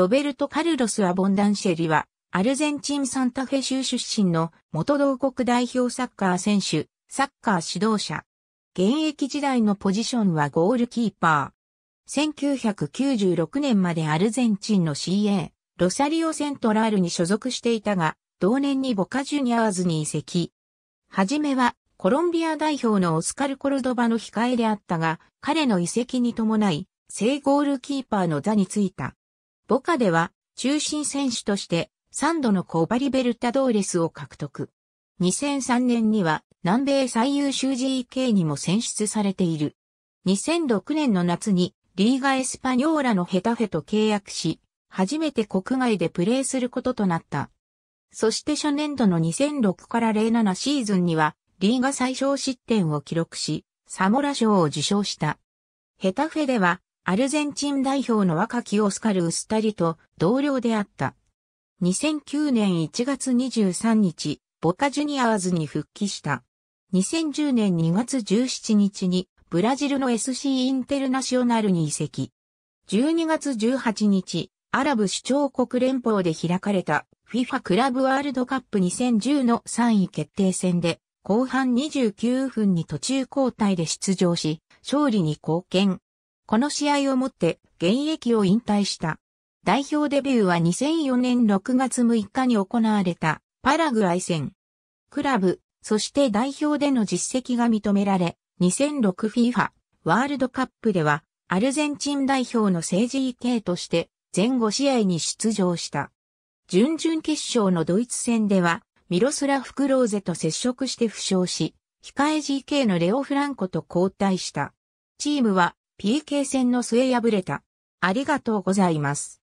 ロベルト・カルロス・アボンダンシェリは、アルゼンチン・サンタフェ州出身の元同国代表サッカー選手、サッカー指導者。現役時代のポジションはゴールキーパー。1996年までアルゼンチンの CA、ロサリオ・セントラールに所属していたが、同年にボカジュニアーズに移籍。はじめは、コロンビア代表のオスカル・コルドバの控えであったが、彼の移籍に伴い、正ゴールキーパーの座についた。ボカでは中心選手として3度のコバリベルタドーレスを獲得。2003年には南米最優秀 GK にも選出されている。2006年の夏にリーガエスパニョーラのヘタフェと契約し、初めて国外でプレーすることとなった。そして初年度の2006から07シーズンには、リーガ最小失点を記録し、サモラ賞を受賞した。ヘタフェでは、アルゼンチン代表の若きオスカル・ウスタリと同僚であった。2009年1月23日、ボカジュニアーズに復帰した。2010年2月17日にブラジルの SC インテルナショナルに移籍。12月18日、アラブ首長国連邦で開かれた FIFA クラブワールドカップ2010の3位決定戦で後半29分に途中交代で出場し、勝利に貢献。この試合をもって現役を引退した。代表デビューは2004年6月6日に行われたパラグアイ戦。クラブ、そして代表での実績が認められ、2006FIFA ワールドカップではアルゼンチン代表の政治 EK として前後試合に出場した。準々決勝のドイツ戦ではミロスラフ・クローゼと接触して負傷し、控え GK のレオ・フランコと交代した。チームは PK 戦の末敗れた。ありがとうございます。